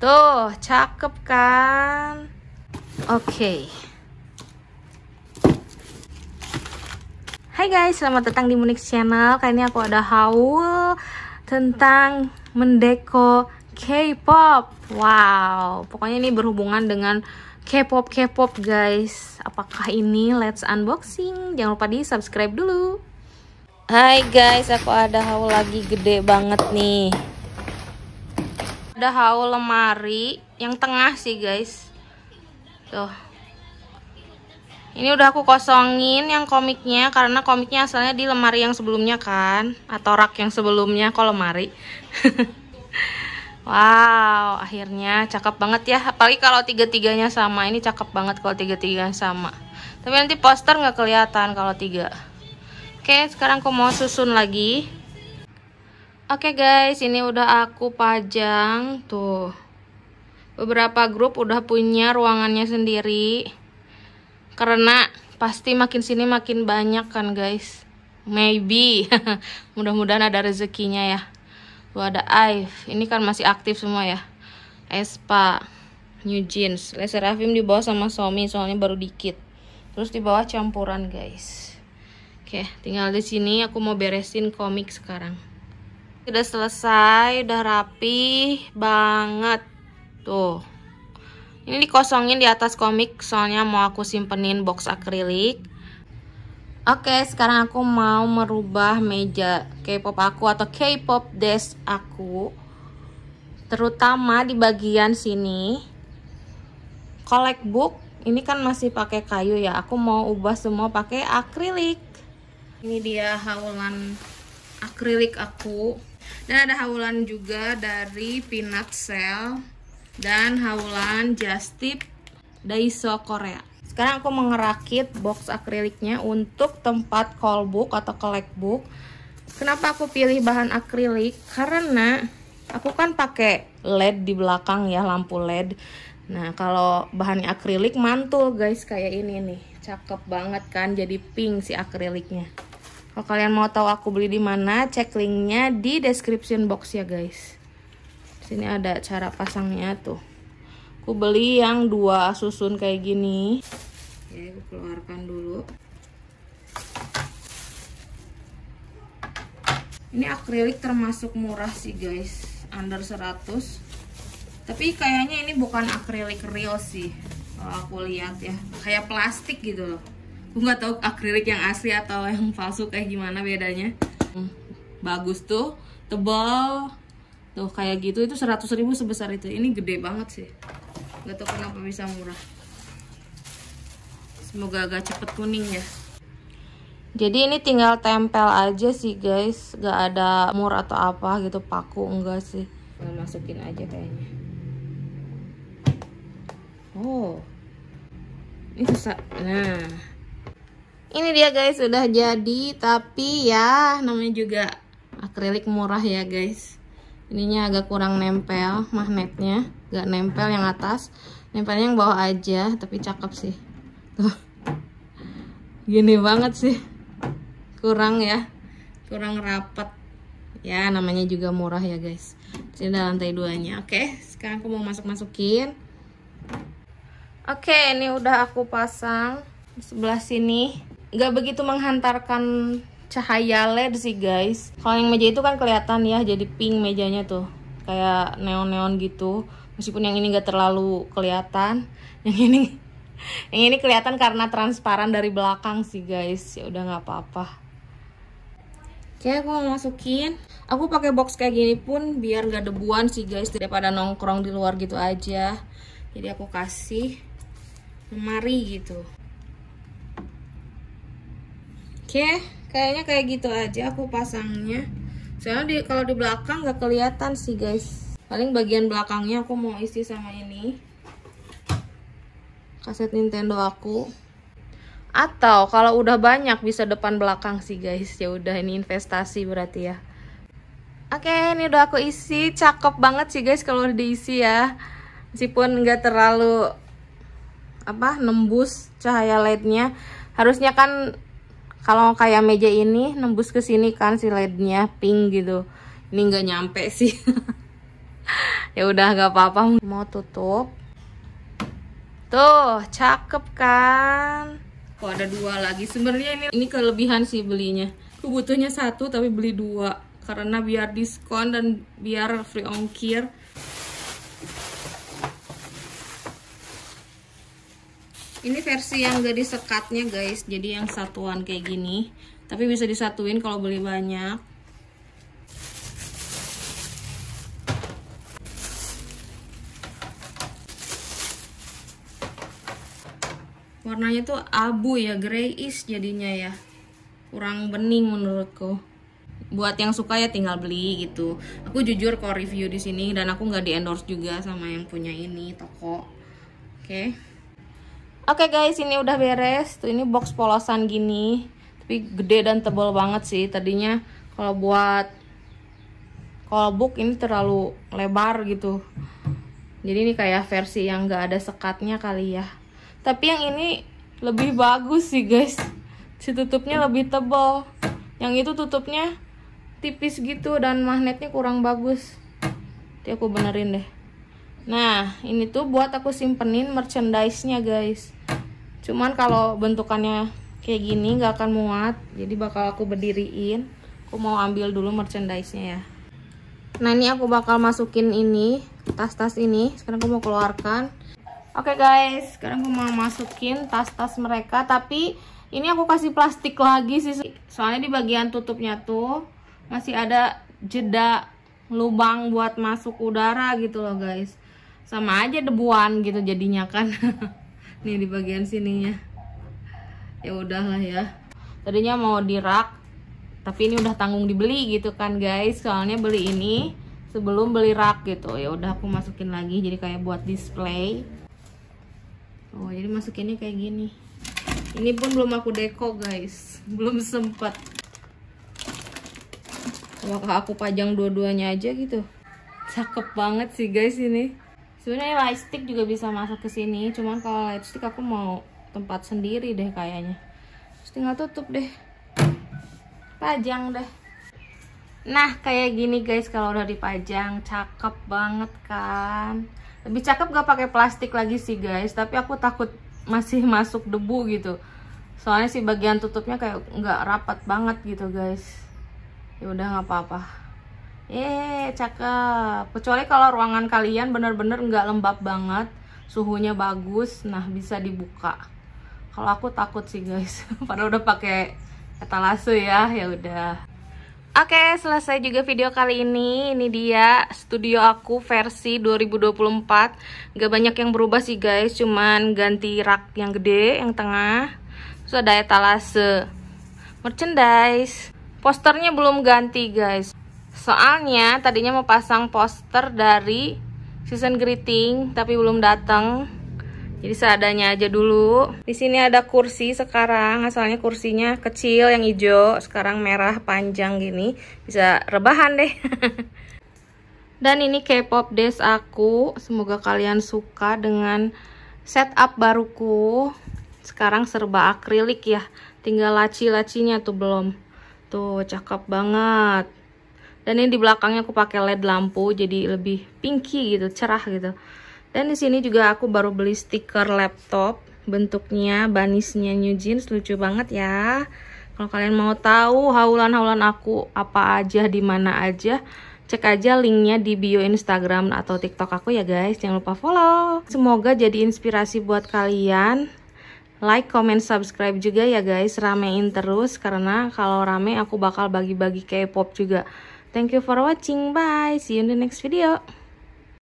Tuh, cakep kan? Oke. Okay. Hai guys, selamat datang di Munix Channel. Kali ini aku ada haul tentang mendeko K-pop. Wow, pokoknya ini berhubungan dengan K-pop K-pop guys. Apakah ini let's unboxing? Jangan lupa di-subscribe dulu. Hai guys, aku ada haul lagi gede banget nih dahau lemari yang tengah sih guys tuh ini udah aku kosongin yang komiknya karena komiknya asalnya di lemari yang sebelumnya kan atau rak yang sebelumnya kok lemari wow akhirnya cakep banget ya apalagi kalau tiga-tiganya sama ini cakep banget kalau tiga-tiganya sama tapi nanti poster nggak kelihatan kalau tiga oke sekarang aku mau susun lagi Oke okay guys, ini udah aku pajang tuh. Beberapa grup udah punya ruangannya sendiri. Karena pasti makin sini makin banyak kan guys. Maybe. Mudah-mudahan ada rezekinya ya. Tuh ada Aif. Ini kan masih aktif semua ya. Espa, New Jeans, Afim di bawah sama Somi soalnya baru dikit. Terus di bawah campuran guys. Oke, tinggal di sini aku mau beresin komik sekarang udah selesai udah rapi banget tuh ini dikosongin di atas komik soalnya mau aku simpenin box akrilik Oke, sekarang aku mau merubah meja K-pop aku atau K-pop desk aku. Terutama di bagian sini. Collect book, ini kan masih pakai kayu ya. Aku mau ubah semua pakai akrilik. Ini dia haulan akrilik aku dan ada haulan juga dari Peanut Cell dan haulan Just Tip Daiso Korea sekarang aku mengerakit box akriliknya untuk tempat call book atau collect book kenapa aku pilih bahan akrilik karena aku kan pakai LED di belakang ya lampu LED nah kalau bahannya akrilik mantul guys kayak ini nih cakep banget kan jadi pink si akriliknya kalau kalian mau tahu aku beli di mana, cek linknya di description box ya guys. Sini ada cara pasangnya tuh. Aku beli yang dua susun kayak gini. Ya, aku keluarkan dulu. Ini akrilik termasuk murah sih guys, under 100. Tapi kayaknya ini bukan akrilik real sih, kalau aku lihat ya, kayak plastik gitu loh gue nggak tau akrilik yang asli atau yang palsu kayak gimana bedanya. Hmm, bagus tuh, tebal. Tuh kayak gitu itu 100 ribu sebesar itu. Ini gede banget sih. Gak tau kenapa bisa murah. Semoga agak cepet kuning ya. Jadi ini tinggal tempel aja sih guys, gak ada mur atau apa gitu paku enggak sih. Masukin aja kayaknya. Oh, ini susah. Nah ini dia guys sudah jadi tapi ya namanya juga akrilik murah ya guys ininya agak kurang nempel magnetnya gak nempel yang atas nempelnya yang bawah aja tapi cakep sih tuh gini banget sih kurang ya kurang rapat ya namanya juga murah ya guys sini ada lantai duanya oke sekarang aku mau masuk-masukin oke ini udah aku pasang sebelah sini nggak begitu menghantarkan cahaya led sih guys kalau yang meja itu kan kelihatan ya jadi pink mejanya tuh kayak neon-neon gitu meskipun yang ini nggak terlalu kelihatan yang ini yang ini kelihatan karena transparan dari belakang sih guys ya udah nggak apa-apa oke aku mau masukin aku pakai box kayak gini pun biar nggak debuan sih guys daripada nongkrong di luar gitu aja jadi aku kasih lemari gitu Oke, kayaknya kayak gitu aja aku pasangnya. Soalnya di, kalau di belakang nggak kelihatan sih guys. Paling bagian belakangnya aku mau isi sama ini. Kaset Nintendo aku. Atau kalau udah banyak bisa depan belakang sih guys. Ya udah ini investasi berarti ya. Oke, ini udah aku isi. Cakep banget sih guys kalau diisi ya. Meskipun nggak terlalu apa nembus cahaya lightnya. Harusnya kan kalau kayak meja ini nembus ke sini kan si lednya pink gitu ini nggak nyampe sih ya udah nggak apa-apa mau tutup tuh cakep kan kok ada dua lagi sebenarnya ini ini kelebihan sih belinya aku butuhnya satu tapi beli dua karena biar diskon dan biar free ongkir ini versi yang gak disekatnya guys jadi yang satuan kayak gini tapi bisa disatuin kalau beli banyak warnanya tuh abu ya grayish jadinya ya kurang bening menurutku buat yang suka ya tinggal beli gitu aku jujur kok review di sini dan aku nggak di endorse juga sama yang punya ini toko oke okay. Oke okay guys, ini udah beres. Tuh ini box polosan gini. Tapi gede dan tebal banget sih. Tadinya kalau buat kalau book ini terlalu lebar gitu. Jadi ini kayak versi yang gak ada sekatnya kali ya. Tapi yang ini lebih bagus sih guys. Si tutupnya lebih tebal. Yang itu tutupnya tipis gitu dan magnetnya kurang bagus. Nanti aku benerin deh. Nah, ini tuh buat aku simpenin merchandise-nya, guys. Cuman kalau bentukannya kayak gini nggak akan muat, jadi bakal aku berdiriin. Aku mau ambil dulu merchandise-nya ya. Nah, ini aku bakal masukin ini, tas-tas ini. Sekarang aku mau keluarkan. Oke, okay, guys. Sekarang aku mau masukin tas-tas mereka, tapi ini aku kasih plastik lagi sih. Soalnya di bagian tutupnya tuh masih ada jeda lubang buat masuk udara gitu loh, guys sama aja debuan gitu jadinya kan nih di bagian sininya ya udahlah ya tadinya mau dirak tapi ini udah tanggung dibeli gitu kan guys soalnya beli ini sebelum beli rak gitu ya udah aku masukin lagi jadi kayak buat display oh jadi masukinnya kayak gini ini pun belum aku deko guys belum sempat apakah aku pajang dua-duanya aja gitu cakep banget sih guys ini sebenarnya lightstick juga bisa masuk ke sini cuman kalau lightstick aku mau tempat sendiri deh kayaknya terus tinggal tutup deh pajang deh nah kayak gini guys kalau udah dipajang cakep banget kan lebih cakep gak pakai plastik lagi sih guys tapi aku takut masih masuk debu gitu soalnya sih bagian tutupnya kayak nggak rapat banget gitu guys ya udah nggak apa-apa Eh, cakep. Kecuali kalau ruangan kalian bener-bener nggak lembab banget, suhunya bagus, nah bisa dibuka. Kalau aku takut sih guys, padahal udah pakai etalase ya, ya udah. Oke, selesai juga video kali ini. Ini dia studio aku versi 2024. Gak banyak yang berubah sih guys, cuman ganti rak yang gede, yang tengah. Terus ada etalase. Merchandise. Posternya belum ganti guys. Soalnya tadinya mau pasang poster dari season greeting tapi belum datang. Jadi seadanya aja dulu. Di sini ada kursi sekarang, asalnya kursinya kecil yang hijau, sekarang merah panjang gini. Bisa rebahan deh. Dan ini K-pop desk aku. Semoga kalian suka dengan setup baruku. Sekarang serba akrilik ya. Tinggal laci-lacinya tuh belum. Tuh cakep banget dan ini di belakangnya aku pakai led lampu jadi lebih pinky gitu cerah gitu dan di sini juga aku baru beli stiker laptop bentuknya banisnya New Jeans lucu banget ya kalau kalian mau tahu haulan-haulan aku apa aja di mana aja cek aja linknya di bio Instagram atau TikTok aku ya guys jangan lupa follow semoga jadi inspirasi buat kalian like, comment, subscribe juga ya guys ramein terus karena kalau rame aku bakal bagi-bagi K-pop juga Thank you for watching. Bye. See you in the next video.